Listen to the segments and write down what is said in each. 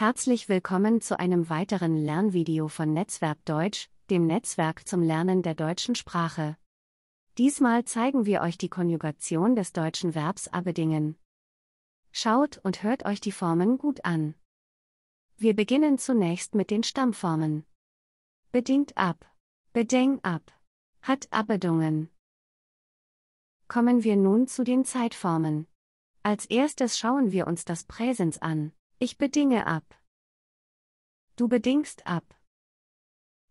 Herzlich willkommen zu einem weiteren Lernvideo von Netzwerk Deutsch, dem Netzwerk zum Lernen der deutschen Sprache. Diesmal zeigen wir euch die Konjugation des deutschen Verbs abedingen. Schaut und hört euch die Formen gut an. Wir beginnen zunächst mit den Stammformen. Bedingt ab. Bedeng ab. Hat abedungen. Kommen wir nun zu den Zeitformen. Als erstes schauen wir uns das Präsens an. Ich bedinge ab. Du bedingst ab.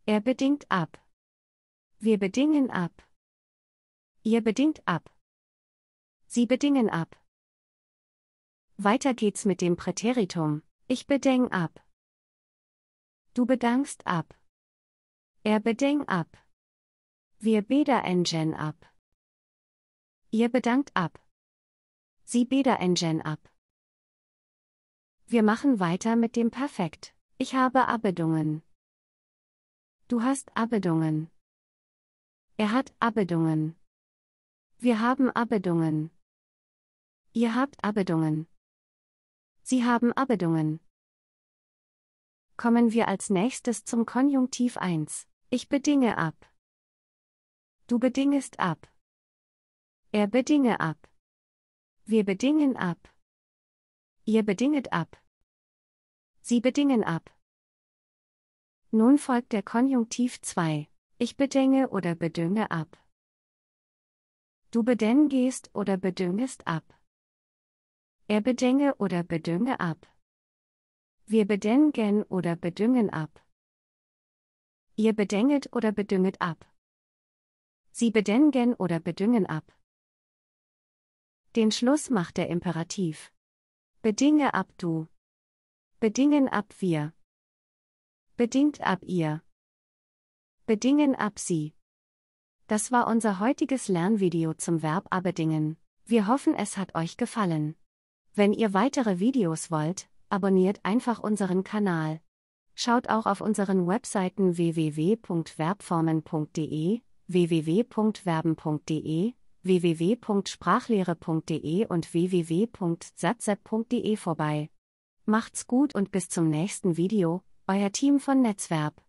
Er bedingt ab. Wir bedingen ab. Ihr bedingt ab. Sie bedingen ab. Weiter geht's mit dem Präteritum. Ich bedeng ab. Du bedankst ab. Er bedeng ab. Wir beder engen ab. Ihr bedankt ab. Sie beder engen ab. Wir machen weiter mit dem Perfekt. Ich habe Abedungen. Du hast Abedungen. Er hat Abedungen. Wir haben Abedungen. Ihr habt Abedungen. Sie haben Abedungen. Kommen wir als nächstes zum Konjunktiv 1. Ich bedinge ab. Du bedingest ab. Er bedinge ab. Wir bedingen ab. Ihr bedinget ab. Sie bedingen ab. Nun folgt der Konjunktiv 2. Ich bedenge oder bedünge ab. Du bedenn oder bedüngest ab. Er bedenge oder bedünge ab. Wir bedengen oder bedüngen ab. Ihr bedenget oder bedünget ab. Sie bedengen oder bedüngen ab. Den Schluss macht der Imperativ. Bedinge ab du. Bedingen ab wir. Bedingt ab ihr. Bedingen ab sie. Das war unser heutiges Lernvideo zum Verb abedingen. Wir hoffen, es hat euch gefallen. Wenn ihr weitere Videos wollt, abonniert einfach unseren Kanal. Schaut auch auf unseren Webseiten www.verbformen.de, www.verben.de www.sprachlehre.de und www.satzep.de vorbei. Macht's gut und bis zum nächsten Video, euer Team von Netzwerk.